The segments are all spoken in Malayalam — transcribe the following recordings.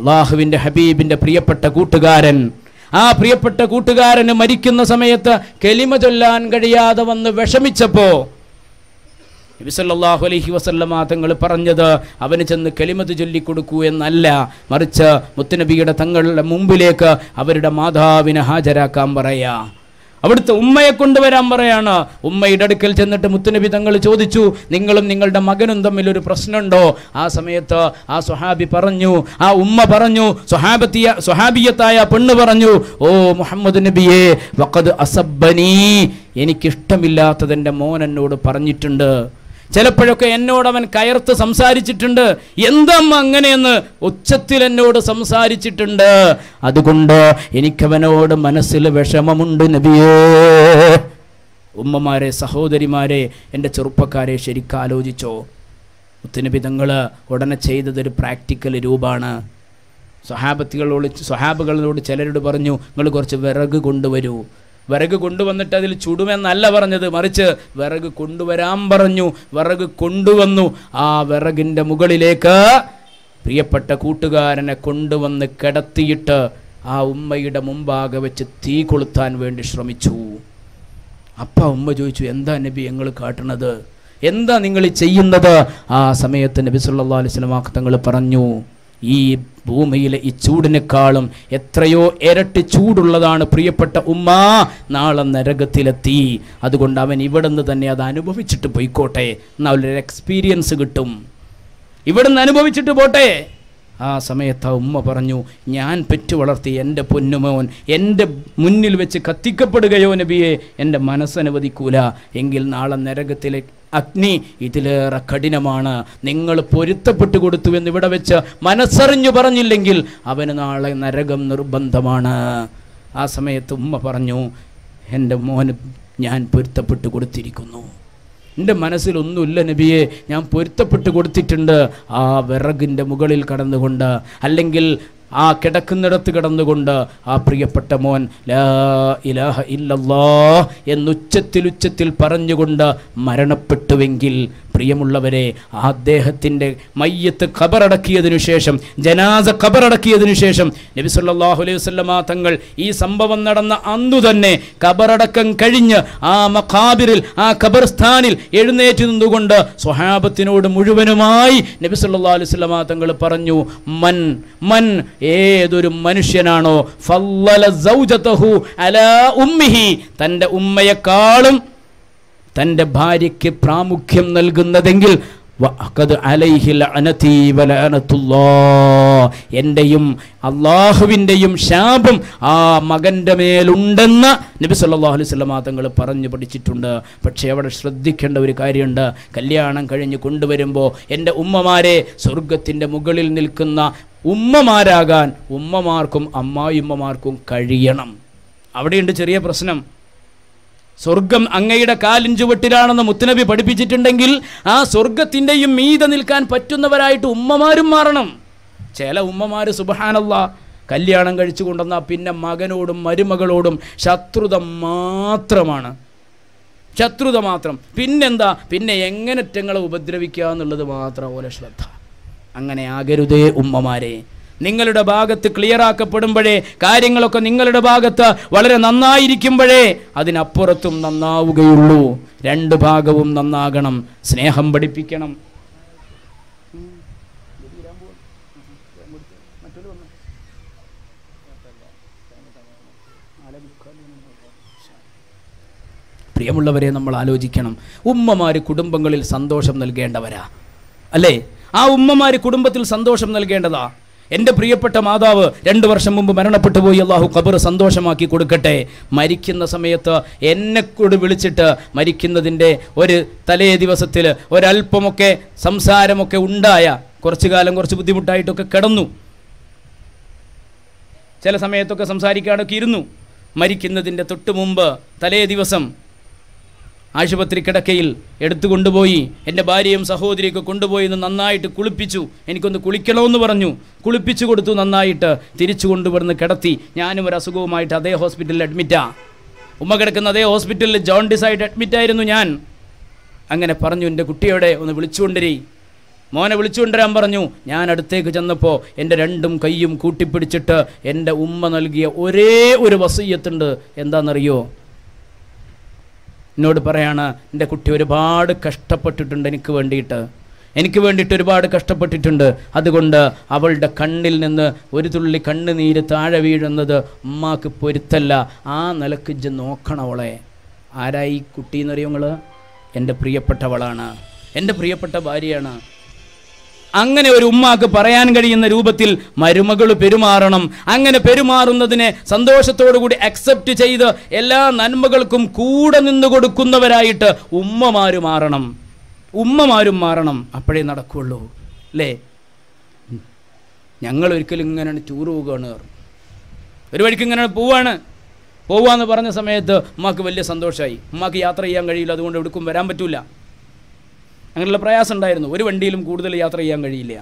അള്ളാഹുവിന്റെ ഹബീബിൻ്റെ പ്രിയപ്പെട്ട കൂട്ടുകാരൻ ആ പ്രിയപ്പെട്ട കൂട്ടുകാരന് മരിക്കുന്ന സമയത്ത് കെലിമ ചൊല്ലാൻ കഴിയാതെ വന്ന് വിഷമിച്ചപ്പോ നബിസല്ലാഹു അലഹി വസല്ലമ തങ്ങൾ പറഞ്ഞത് അവന് ചെന്ന് കെളിമത് ചൊല്ലിക്കൊടുക്കൂ എന്നല്ല മറിച്ച് മുത്തനബിയുടെ തങ്ങളുടെ മുമ്പിലേക്ക് അവരുടെ മാതാവിനെ ഹാജരാക്കാൻ പറയാ അവിടുത്തെ ഉമ്മയെ കൊണ്ടുവരാൻ പറയാണ് ഉമ്മയുടെ അടുക്കൽ ചെന്നിട്ട് മുത്തുനബി തങ്ങൾ ചോദിച്ചു നിങ്ങളും നിങ്ങളുടെ മകനും തമ്മിൽ ഒരു പ്രശ്നമുണ്ടോ ആ സമയത്ത് ആ സുഹാബി പറഞ്ഞു ആ ഉമ്മ പറഞ്ഞു സുഹാബത്തിയ സുഹാബിയത്തായ പെണ്ണ് പറഞ്ഞു ഓ മുഹമ്മദ് നബിയെ വക്കത് അസബ്ബനി എനിക്കിഷ്ടമില്ലാത്തതെൻ്റെ മോൻ എന്നോട് പറഞ്ഞിട്ടുണ്ട് ചിലപ്പോഴൊക്കെ എന്നോട് അവൻ കയർത്ത് സംസാരിച്ചിട്ടുണ്ട് എന്തമ്മ അങ്ങനെയെന്ന് ഉച്ചത്തിൽ എന്നോട് സംസാരിച്ചിട്ടുണ്ട് അതുകൊണ്ട് എനിക്കവനോട് മനസ്സിൽ വിഷമമുണ്ട് നബിയേ ഉമ്മമാരെ സഹോദരിമാരെ എൻ്റെ ചെറുപ്പക്കാരെ ശരിക്കാലോചിച്ചോ മുത്തുനബിതങ്ങൾ ഉടനെ ചെയ്തതൊരു പ്രാക്ടിക്കൽ രൂപമാണ് സ്വഹാബത്തികളോട് സ്വഹാബുകളോട് ചിലരോട് പറഞ്ഞു നിങ്ങൾ കുറച്ച് വിറക് കൊണ്ടുവരൂ വിറക് കൊണ്ടുവന്നിട്ട് അതിൽ ചുടുമെന്നല്ല പറഞ്ഞത് മറിച്ച് വിറക് കൊണ്ടുവരാൻ പറഞ്ഞു വിറക് കൊണ്ടുവന്നു ആ വിറകിൻ്റെ മുകളിലേക്ക് പ്രിയപ്പെട്ട കൂട്ടുകാരനെ കൊണ്ടുവന്ന് കിടത്തിയിട്ട് ആ ഉമ്മയുടെ മുമ്പാകെ വെച്ച് തീ കൊളുത്താൻ വേണ്ടി ശ്രമിച്ചു അപ്പ ഉമ്മ ചോദിച്ചു എന്താ നബി ഞങ്ങൾ കാട്ടണത് എന്താ നിങ്ങൾ ചെയ്യുന്നത് ആ സമയത്ത് നബി സല്ലാ അലൈഹി തങ്ങൾ പറഞ്ഞു ഈ ഭൂമിയിലെ ഈ ചൂടിനേക്കാളും എത്രയോ ഇരട്ടി ചൂടുള്ളതാണ് പ്രിയപ്പെട്ട ഉമ്മ നാളെ നരകത്തിലെത്തി അതുകൊണ്ട് അവൻ ഇവിടെ നിന്ന് തന്നെ അത് അനുഭവിച്ചിട്ട് പോയിക്കോട്ടെ എന്നാൽ ഒരു എക്സ്പീരിയൻസ് കിട്ടും ഇവിടെ നിന്ന് അനുഭവിച്ചിട്ട് പോട്ടെ ആ സമയത്ത് ആ ഉമ്മ പറഞ്ഞു ഞാൻ പെറ്റു വളർത്തി എൻ്റെ പൊന്നുമോൻ എൻ്റെ മുന്നിൽ വെച്ച് കത്തിക്കപ്പെടുകയോ നബിയെ എൻ്റെ മനസ്സനുവദിക്കൂല എങ്കിൽ നാളെ നരകത്തിലേക്ക് അഗ്നി ഇതിലേറെ കഠിനമാണ് നിങ്ങൾ പൊരുത്തപ്പെട്ടു കൊടുത്തു എന്ന് ഇവിടെ വെച്ച് മനസ്സറിഞ്ഞു പറഞ്ഞില്ലെങ്കിൽ അവന് നാളെ നരകം നിർബന്ധമാണ് ആ സമയത്ത് ഉമ്മ പറഞ്ഞു എൻ്റെ മോന് ഞാൻ പൊരുത്തപ്പെട്ടു കൊടുത്തിരിക്കുന്നു എൻ്റെ മനസ്സിലൊന്നുമില്ല നബിയെ ഞാൻ പൊരുത്തപ്പെട്ട് കൊടുത്തിട്ടുണ്ട് ആ വിറകിൻ്റെ മുകളിൽ കടന്നുകൊണ്ട് അല്ലെങ്കിൽ ആ കിടക്കുന്നിടത്ത് കിടന്നുകൊണ്ട് ആ പ്രിയപ്പെട്ട മോൻ ലാ ഇലാഹ ഇല്ലല്ലാ എന്നുച്ചത്തിൽ ഉച്ചത്തിൽ പറഞ്ഞുകൊണ്ട് മരണപ്പെട്ടുവെങ്കിൽ പ്രിയമുള്ളവരെ ആ അദ്ദേഹത്തിൻ്റെ മയ്യത്ത് ഖബറടക്കിയതിനു ശേഷം ജനാസ ഖബറടക്കിയതിനു ശേഷം നബി സല്ലാഹു അലൈഹി വസ്ലമാ തങ്ങൾ ഈ സംഭവം നടന്ന അന്നു തന്നെ ഖബറടക്കം കഴിഞ്ഞ് ആ മഖാബിറിൽ ആ ഖബർസ്ഥാനിൽ എഴുന്നേറ്റ് നിന്നുകൊണ്ട് സ്വഹാബത്തിനോട് മുഴുവനുമായി നബി സല്ലാ അലൈഹി വസ്ലമാ തങ്ങൾ പറഞ്ഞു മൻ മൻ ഏതൊരു മനുഷ്യനാണോ ഉമ്മിഹി തൻ്റെ ഉമ്മയെക്കാളും തൻ്റെ ഭാര്യയ്ക്ക് പ്രാമുഖ്യം നൽകുന്നതെങ്കിൽ എന്റെയും അള്ളാഹുവിൻ്റെയും ശാപം ആ മകൻ്റെ മേലുണ്ടെന്ന് നബി സല്ലാഹു അലൈഹി സ്വലമാ തങ്ങൾ പറഞ്ഞു പഠിച്ചിട്ടുണ്ട് പക്ഷേ അവിടെ ശ്രദ്ധിക്കേണ്ട ഒരു കാര്യമുണ്ട് കല്യാണം കഴിഞ്ഞ് കൊണ്ടുവരുമ്പോൾ എൻ്റെ ഉമ്മമാരെ സ്വർഗത്തിൻ്റെ മുകളിൽ നിൽക്കുന്ന ഉമ്മമാരാകാൻ ഉമ്മമാർക്കും അമ്മായിമ്മമാർക്കും കഴിയണം അവിടെയുണ്ട് ചെറിയ പ്രശ്നം സ്വർഗം അങ്ങയുടെ കാലിഞ്ചുവട്ടിലാണെന്ന് മുത്തുനബി പഠിപ്പിച്ചിട്ടുണ്ടെങ്കിൽ ആ സ്വർഗത്തിൻ്റെയും മീത നിൽക്കാൻ പറ്റുന്നവരായിട്ട് ഉമ്മമാരും മാറണം ചില ഉമ്മമാർ സുബഹാനല്ല കല്യാണം കഴിച്ചു കൊണ്ടുവന്നാൽ പിന്നെ മകനോടും മരുമകളോടും ശത്രുത മാത്രമാണ് ശത്രുത മാത്രം പിന്നെന്താ പിന്നെ എങ്ങനെ ഉപദ്രവിക്കുക എന്നുള്ളത് മാത്രം ഓരോ ശ്രദ്ധ അങ്ങനെ ആകരുതേ ഉമ്മമാരെ നിങ്ങളുടെ ഭാഗത്ത് ക്ലിയറാക്കപ്പെടുമ്പോഴേ കാര്യങ്ങളൊക്കെ നിങ്ങളുടെ ഭാഗത്ത് വളരെ നന്നായിരിക്കുമ്പോഴേ അതിനപ്പുറത്തും നന്നാവുകയുള്ളൂ രണ്ട് ഭാഗവും നന്നാകണം സ്നേഹം പഠിപ്പിക്കണം പ്രിയമുള്ളവരെ നമ്മൾ ആലോചിക്കണം ഉമ്മമാർ കുടുംബങ്ങളിൽ സന്തോഷം നൽകേണ്ടവരാ അല്ലേ ആ ഉമ്മമാർ കുടുംബത്തിൽ സന്തോഷം നൽകേണ്ടതാ എൻ്റെ പ്രിയപ്പെട്ട മാതാവ് രണ്ട് വർഷം മുമ്പ് മരണപ്പെട്ടു പോയി അള്ളാഹു ഖബർ സന്തോഷമാക്കി കൊടുക്കട്ടെ മരിക്കുന്ന സമയത്ത് കൂടെ വിളിച്ചിട്ട് മരിക്കുന്നതിൻ്റെ ഒരു തലേ ദിവസത്തിൽ ഒരല്പമൊക്കെ സംസാരമൊക്കെ ഉണ്ടായ കുറച്ചു കാലം കുറച്ച് ബുദ്ധിമുട്ടായിട്ടൊക്കെ കിടന്നു ചില സമയത്തൊക്കെ സംസാരിക്കാനൊക്കെ ഇരുന്നു മരിക്കുന്നതിൻ്റെ തൊട്ട് മുമ്പ് തലേ ദിവസം ആശുപത്രി കിടക്കയിൽ എടുത്തു കൊണ്ടുപോയി എൻ്റെ ഭാര്യയും സഹോദരിയൊക്കെ കൊണ്ടുപോയി ഒന്ന് നന്നായിട്ട് കുളിപ്പിച്ചു എനിക്കൊന്ന് കുളിക്കണമെന്ന് പറഞ്ഞു കുളിപ്പിച്ചു കൊടുത്തു നന്നായിട്ട് തിരിച്ചു കൊണ്ടുവന്ന് കിടത്തി ഞാനും ഒരു അസുഖവുമായിട്ട് അതേ ഹോസ്പിറ്റലിൽ അഡ്മിറ്റാ ഉമ്മ കിടക്കുന്ന അതേ ഹോസ്പിറ്റലിൽ ജോണ്ടിസായിട്ട് അഡ്മിറ്റായിരുന്നു ഞാൻ അങ്ങനെ പറഞ്ഞു എൻ്റെ കുട്ടിയോടെ ഒന്ന് വിളിച്ചുകൊണ്ടിരി മോനെ വിളിച്ചുകൊണ്ടുവരാൻ പറഞ്ഞു ഞാൻ അടുത്തേക്ക് ചെന്നപ്പോൾ എൻ്റെ രണ്ടും കൈയും കൂട്ടിപ്പിടിച്ചിട്ട് എൻ്റെ ഉമ്മ നൽകിയ ഒരേ ഒരു വസീയത്തുണ്ട് എന്താണെന്നറിയോ എന്നോട് പറയാണ് എൻ്റെ കുട്ടി ഒരുപാട് കഷ്ടപ്പെട്ടിട്ടുണ്ട് എനിക്ക് വേണ്ടിയിട്ട് എനിക്ക് വേണ്ടിയിട്ട് ഒരുപാട് കഷ്ടപ്പെട്ടിട്ടുണ്ട് അതുകൊണ്ട് അവളുടെ കണ്ണിൽ നിന്ന് ഒരു തുള്ളി കണ്ണുനീര് താഴെ വീഴുന്നത് അമ്മാക്ക് പൊരുത്തല്ല ആ നിലക്ക് ഇജ്ജ് നോക്കണവളെ ആരായി കുട്ടി എന്നറിയോ നിങ്ങൾ എൻ്റെ പ്രിയപ്പെട്ടവളാണ് എൻ്റെ പ്രിയപ്പെട്ട ഭാര്യയാണ് അങ്ങനെ ഒരു ഉമ്മാക്ക് പറയാൻ കഴിയുന്ന രൂപത്തിൽ മരുമകൾ പെരുമാറണം അങ്ങനെ പെരുമാറുന്നതിനെ സന്തോഷത്തോടുകൂടി അക്സെപ്റ്റ് ചെയ്ത് എല്ലാ നന്മകൾക്കും കൂടെ നിന്ന് കൊടുക്കുന്നവരായിട്ട് ഉമ്മമാര് മാറണം ഉമ്മമാരും മാറണം അപ്പോഴേ നടക്കുള്ളൂ അല്ലേ ഞങ്ങൾ ഒരിക്കലും ഇങ്ങനെ ടൂർ പോവുകയാണ് ഒരു വഴിക്ക് ഇങ്ങനെ പോവാണ് പോവാന്ന് പറഞ്ഞ സമയത്ത് ഉമ്മാക്ക് വലിയ സന്തോഷമായി ഉമ്മാക്ക് യാത്ര ചെയ്യാൻ കഴിയില്ല അതുകൊണ്ട് എവിടേക്കും വരാൻ പറ്റില്ല അങ്ങനെയുള്ള പ്രയാസം ഉണ്ടായിരുന്നു ഒരു വണ്ടിയിലും കൂടുതൽ യാത്ര ചെയ്യാൻ കഴിയില്ല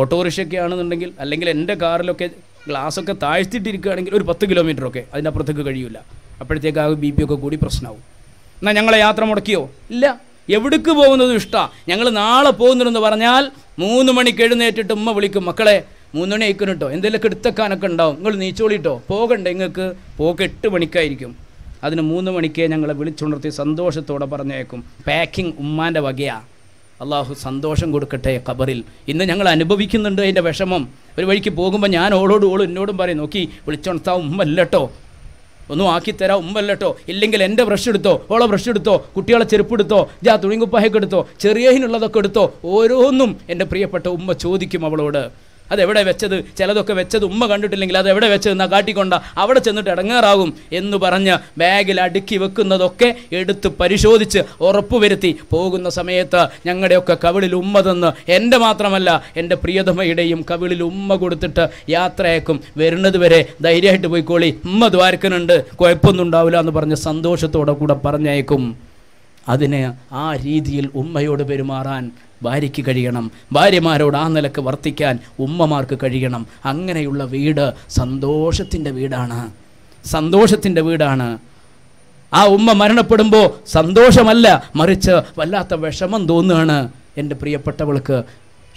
ഓട്ടോറിക്ഷയൊക്കെ ആണെന്നുണ്ടെങ്കിൽ അല്ലെങ്കിൽ എൻ്റെ കാറിലൊക്കെ ഗ്ലാസ്സൊക്കെ താഴ്ത്തിയിട്ടിരിക്കുകയാണെങ്കിൽ ഒരു പത്ത് കിലോമീറ്ററൊക്കെ അതിനപ്പുറത്തേക്ക് അപ്പുറത്തേക്ക് കഴിയില്ല അപ്പോഴത്തേക്ക് ആ ബി പി ഒക്കെ കൂടി പ്രശ്നമാവും എന്നാൽ ഞങ്ങളെ യാത്ര മുടക്കിയോ ഇല്ല എവിടേക്ക് പോകുന്നതും ഇഷ്ടമാണ് ഞങ്ങൾ നാളെ പോകുന്നുണ്ടെന്ന് പറഞ്ഞാൽ മൂന്ന് മണിക്ക് എഴുന്നേറ്റിട്ട് ഉമ്മ വിളിക്കും മക്കളെ മൂന്ന് മണി അയക്കണം എന്തെങ്കിലുമൊക്കെ എടുത്തക്കാനൊക്കെ ഉണ്ടാവും നിങ്ങൾ നീച്ചോളിട്ടോ പോകണ്ടേ നിങ്ങൾക്ക് പോക്ക് എട്ട് മണിക്കായിരിക്കും അതിന് മൂന്ന് മണിക്കേ ഞങ്ങളെ വിളിച്ചുണർത്തി സന്തോഷത്തോടെ പറഞ്ഞേക്കും പാക്കിംഗ് ഉമ്മാൻ്റെ വകയാ അള്ളാഹു സന്തോഷം കൊടുക്കട്ടെ ഖബറിൽ ഇന്ന് ഞങ്ങൾ അനുഭവിക്കുന്നുണ്ട് അതിൻ്റെ വിഷമം ഒരു വഴിക്ക് പോകുമ്പോൾ ഞാൻ ഓളോട് ഓളും എന്നോടും പറയും നോക്കി വിളിച്ചുണർത്താ ഉമ്മല്ലട്ടോ ഒന്നും ആക്കിത്തരാ ഉമ്മല്ലട്ടോ ഇല്ലെങ്കിൽ എൻ്റെ ബ്രഷ് എടുത്തോ ഓളെ ബ്രഷ് എടുത്തോ കുട്ടികളെ ചെരുപ്പ് എടുത്തോ ജാ തുണിങ്കുപ്പായൊക്കെ എടുത്തോ ചെറിയതിനുള്ളതൊക്കെ എടുത്തോ ഓരോന്നും എൻ്റെ പ്രിയപ്പെട്ട ഉമ്മ ചോദിക്കും അവളോട് അതെവിടെ വെച്ചത് ചിലതൊക്കെ വെച്ചത് ഉമ്മ കണ്ടിട്ടില്ലെങ്കിൽ അതെവിടെ വെച്ചതെന്നാ കാട്ടിക്കൊണ്ട അവിടെ ചെന്നിട്ട് ഇടങ്ങാറാകും എന്ന് പറഞ്ഞ് ബാഗിൽ അടുക്കി വെക്കുന്നതൊക്കെ എടുത്ത് പരിശോധിച്ച് ഉറപ്പുവരുത്തി പോകുന്ന സമയത്ത് ഞങ്ങളുടെയൊക്കെ കവിളിൽ ഉമ്മ തന്ന് എൻ്റെ മാത്രമല്ല എൻ്റെ പ്രിയതമയുടെയും കവിളിൽ ഉമ്മ കൊടുത്തിട്ട് യാത്രയാക്കും വരുന്നത് വരെ ധൈര്യമായിട്ട് പോയിക്കോളി ഉമ്മ ദ്വാരക്കനുണ്ട് കുഴപ്പമൊന്നും ഉണ്ടാവില്ല എന്ന് പറഞ്ഞ് സന്തോഷത്തോടെ കൂടെ പറഞ്ഞയക്കും അതിന് ആ രീതിയിൽ ഉമ്മയോട് പെരുമാറാൻ ഭാര്യയ്ക്ക് കഴിയണം ഭാര്യമാരോട് ആ നിലക്ക് വർത്തിക്കാൻ ഉമ്മമാർക്ക് കഴിയണം അങ്ങനെയുള്ള വീട് സന്തോഷത്തിൻ്റെ വീടാണ് സന്തോഷത്തിൻ്റെ വീടാണ് ആ ഉമ്മ മരണപ്പെടുമ്പോൾ സന്തോഷമല്ല മറിച്ച് വല്ലാത്ത വിഷമം തോന്നുകയാണ് എൻ്റെ പ്രിയപ്പെട്ടവൾക്ക്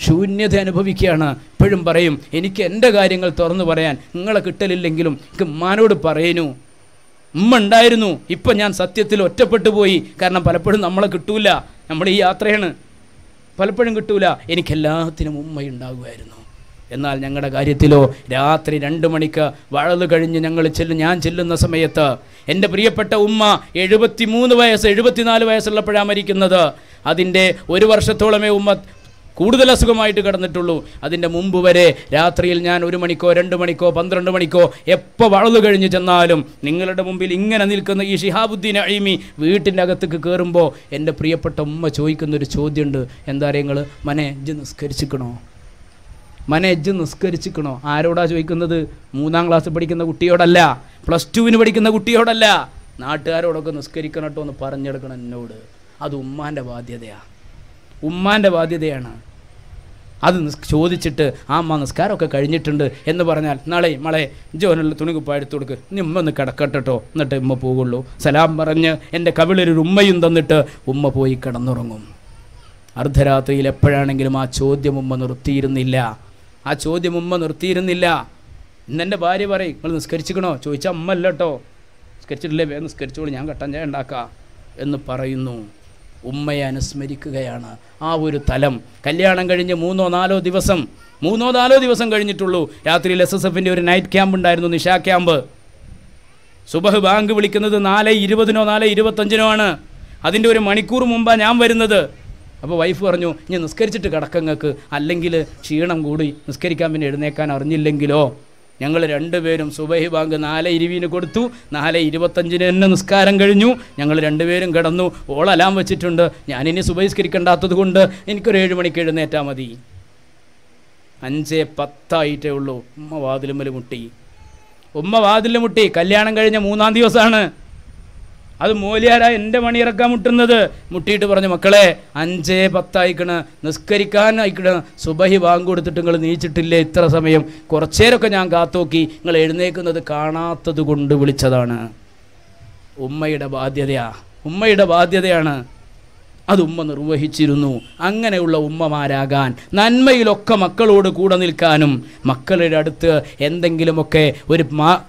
ശൂന്യത അനുഭവിക്കുകയാണ് ഇപ്പോഴും പറയും എനിക്ക് എൻ്റെ കാര്യങ്ങൾ തുറന്നു പറയാൻ നിങ്ങളെ കിട്ടലില്ലെങ്കിലും എനിക്ക് ഉമ്മാനോട് പറയുന്നു ഉമ്മ ഉണ്ടായിരുന്നു ഇപ്പം ഞാൻ സത്യത്തിൽ ഒറ്റപ്പെട്ടു പോയി കാരണം പലപ്പോഴും നമ്മളെ കിട്ടൂല നമ്മൾ ഈ യാത്രയാണ് പലപ്പോഴും കിട്ടൂല എനിക്കെല്ലാത്തിനും ഉണ്ടാകുമായിരുന്നു എന്നാൽ ഞങ്ങളുടെ കാര്യത്തിലോ രാത്രി രണ്ട് മണിക്ക് വഴല് കഴിഞ്ഞ് ഞങ്ങൾ ചെല്ലും ഞാൻ ചെല്ലുന്ന സമയത്ത് എൻ്റെ പ്രിയപ്പെട്ട ഉമ്മ മൂന്ന് വയസ്സ് എഴുപത്തിനാല് വയസ്സുള്ളപ്പോഴാണ് മരിക്കുന്നത് അതിൻ്റെ ഒരു വർഷത്തോളമേ ഉമ്മ കൂടുതൽ അസുഖമായിട്ട് കിടന്നിട്ടുള്ളൂ അതിൻ്റെ മുമ്പ് വരെ രാത്രിയിൽ ഞാൻ ഒരു മണിക്കോ രണ്ട് മണിക്കോ പന്ത്രണ്ട് മണിക്കോ എപ്പോൾ വളർന്നു കഴിഞ്ഞ് ചെന്നാലും നിങ്ങളുടെ മുമ്പിൽ ഇങ്ങനെ നിൽക്കുന്ന ഈ ഷിഹാബുദ്ദീൻ അഴിമി വീട്ടിൻ്റെ അകത്തേക്ക് കയറുമ്പോൾ എൻ്റെ പ്രിയപ്പെട്ട ഉമ്മ ചോദിക്കുന്നൊരു ചോദ്യമുണ്ട് എന്താ പറയുക നിങ്ങൾ മനെ എജ്ജ് നിസ്കരിച്ചിക്കണോ മനെ എജ്ജ് നിസ്കരിച്ചിക്കണോ ആരോടാ ചോദിക്കുന്നത് മൂന്നാം ക്ലാസ്സിൽ പഠിക്കുന്ന കുട്ടിയോടല്ല പ്ലസ് ടുവിന് പഠിക്കുന്ന കുട്ടിയോടല്ല നാട്ടുകാരോടൊക്കെ നിസ്കരിക്കണം കേട്ടോ എന്ന് പറഞ്ഞെടുക്കണം എന്നോട് അത് ഉമ്മാൻ്റെ ബാധ്യതയാണ് ഉമ്മാൻ്റെ ബാധ്യതയാണ് അത് ചോദിച്ചിട്ട് ആ അമ്മ നിസ്കാരമൊക്കെ കഴിഞ്ഞിട്ടുണ്ട് എന്ന് പറഞ്ഞാൽ നാളെ മളെ ജോനുള്ള തുണി എടുത്തു കൊടുക്ക് നീ ഉമ്മ ഒന്ന് കിടക്കട്ടോ എന്നിട്ട് ഉമ്മ പോകുള്ളൂ സലാം പറഞ്ഞ് എൻ്റെ കവിളിലൊരു ഉമ്മയും തന്നിട്ട് ഉമ്മ പോയി കിടന്നുറങ്ങും അർദ്ധരാത്രിയിൽ എപ്പോഴാണെങ്കിലും ആ ചോദ്യം ഉമ്മ നിർത്തിയിരുന്നില്ല ആ ചോദ്യം ഉമ്മ നിർത്തിയിരുന്നില്ല ഇന്നെൻ്റെ ഭാര്യ പറയും നിങ്ങൾ നിസ്കരിച്ചിക്കണോ ചോദിച്ചാൽ അമ്മ അല്ലട്ടോ നിസ്കരിച്ചിട്ടില്ലേ വേഗം നിസ്കരിച്ചോളൂ ഞാൻ കട്ടൻ ചായ ഉണ്ടാക്കാം എന്ന് പറയുന്നു ഉമ്മയെ അനുസ്മരിക്കുകയാണ് ആ ഒരു തലം കല്യാണം കഴിഞ്ഞ് മൂന്നോ നാലോ ദിവസം മൂന്നോ നാലോ ദിവസം കഴിഞ്ഞിട്ടുള്ളൂ രാത്രിയിൽ എസ് എസ് എഫിൻ്റെ ഒരു നൈറ്റ് ക്യാമ്പ് ഉണ്ടായിരുന്നു നിഷാ ക്യാമ്പ് സുബഹ് ബാങ്ക് വിളിക്കുന്നത് നാല് ഇരുപതിനോ നാല് ഇരുപത്തഞ്ചിനോ ആണ് അതിൻ്റെ ഒരു മണിക്കൂർ മുമ്പാണ് ഞാൻ വരുന്നത് അപ്പോൾ വൈഫ് പറഞ്ഞു ഞാൻ നിസ്കരിച്ചിട്ട് കിടക്കങ്ങൾക്ക് അല്ലെങ്കിൽ ക്ഷീണം കൂടി നിസ്കരിക്കാൻ പിന്നെ എഴുന്നേക്കാൻ അറിഞ്ഞില്ലെങ്കിലോ ഞങ്ങൾ രണ്ടുപേരും സുബഹി ബാങ്ക് നാല് ഇരുവിന് കൊടുത്തു നാല് ഇരുപത്തഞ്ചിന് തന്നെ നിസ്കാരം കഴിഞ്ഞു ഞങ്ങൾ രണ്ടുപേരും കിടന്നു ഓളെല്ലാം വെച്ചിട്ടുണ്ട് ഞാനിനി സുബഹിസ്കരിക്കേണ്ടാത്തത് കൊണ്ട് എനിക്കൊരു ഏഴ് മണിക്ക് എഴുന്നേറ്റാൽ മതി അഞ്ച് പത്തായിട്ടേ ഉള്ളൂ ഉമ്മ വാതിലുമ്മൽ മുട്ടി ഉമ്മ വാതിലുമുട്ടി മുട്ടി കല്യാണം കഴിഞ്ഞ മൂന്നാം ദിവസമാണ് അത് മൂലിയാരാ എൻ്റെ മണിയിറക്കാൻ മുട്ടുന്നത് മുട്ടിയിട്ട് പറഞ്ഞു മക്കളെ അഞ്ചേ പത്തായിക്കണ് നിസ്കരിക്കാൻ അയക്കണ് സുബഹി ബാങ്ക് കൊടുത്തിട്ട് നിങ്ങൾ നീച്ചിട്ടില്ലേ ഇത്ര സമയം കുറച്ചേരൊക്കെ ഞാൻ കാത്തോക്കി നിങ്ങൾ എഴുന്നേക്കുന്നത് കാണാത്തത് കൊണ്ട് വിളിച്ചതാണ് ഉമ്മയുടെ ബാധ്യതയാ ഉമ്മയുടെ ബാധ്യതയാണ് അത് ഉമ്മ നിർവഹിച്ചിരുന്നു അങ്ങനെയുള്ള ഉമ്മമാരാകാൻ നന്മയിലൊക്കെ മക്കളോട് കൂടെ നിൽക്കാനും മക്കളുടെ അടുത്ത് എന്തെങ്കിലുമൊക്കെ ഒരു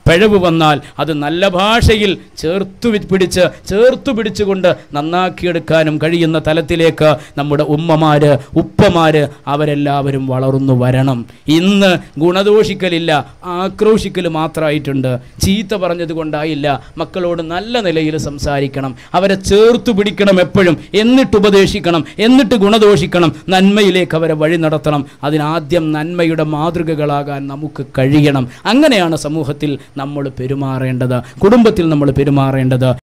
പിഴവ് വന്നാൽ അത് നല്ല ഭാഷയിൽ ചേർത്തു പിടിച്ച് ചേർത്തു പിടിച്ചുകൊണ്ട് നന്നാക്കിയെടുക്കാനും കഴിയുന്ന തലത്തിലേക്ക് നമ്മുടെ ഉമ്മമാർ ഉപ്പമാർ അവരെല്ലാവരും വളർന്നു വരണം ഇന്ന് ഗുണദോഷിക്കലില്ല ആക്രോശിക്കൽ മാത്രമായിട്ടുണ്ട് ചീത്ത പറഞ്ഞത് കൊണ്ടായില്ല മക്കളോട് നല്ല നിലയിൽ സംസാരിക്കണം അവരെ ചേർത്തു പിടിക്കണം എപ്പോഴും എന്നിട്ട് എന്നിട്ട് ഉപദേശിക്കണം എന്നിട്ട് ഗുണദോഷിക്കണം നന്മയിലേക്ക് അവരെ വഴി നടത്തണം അതിനാദ്യം നന്മയുടെ മാതൃകകളാകാൻ നമുക്ക് കഴിയണം അങ്ങനെയാണ് സമൂഹത്തിൽ നമ്മൾ പെരുമാറേണ്ടത് കുടുംബത്തിൽ നമ്മൾ പെരുമാറേണ്ടത്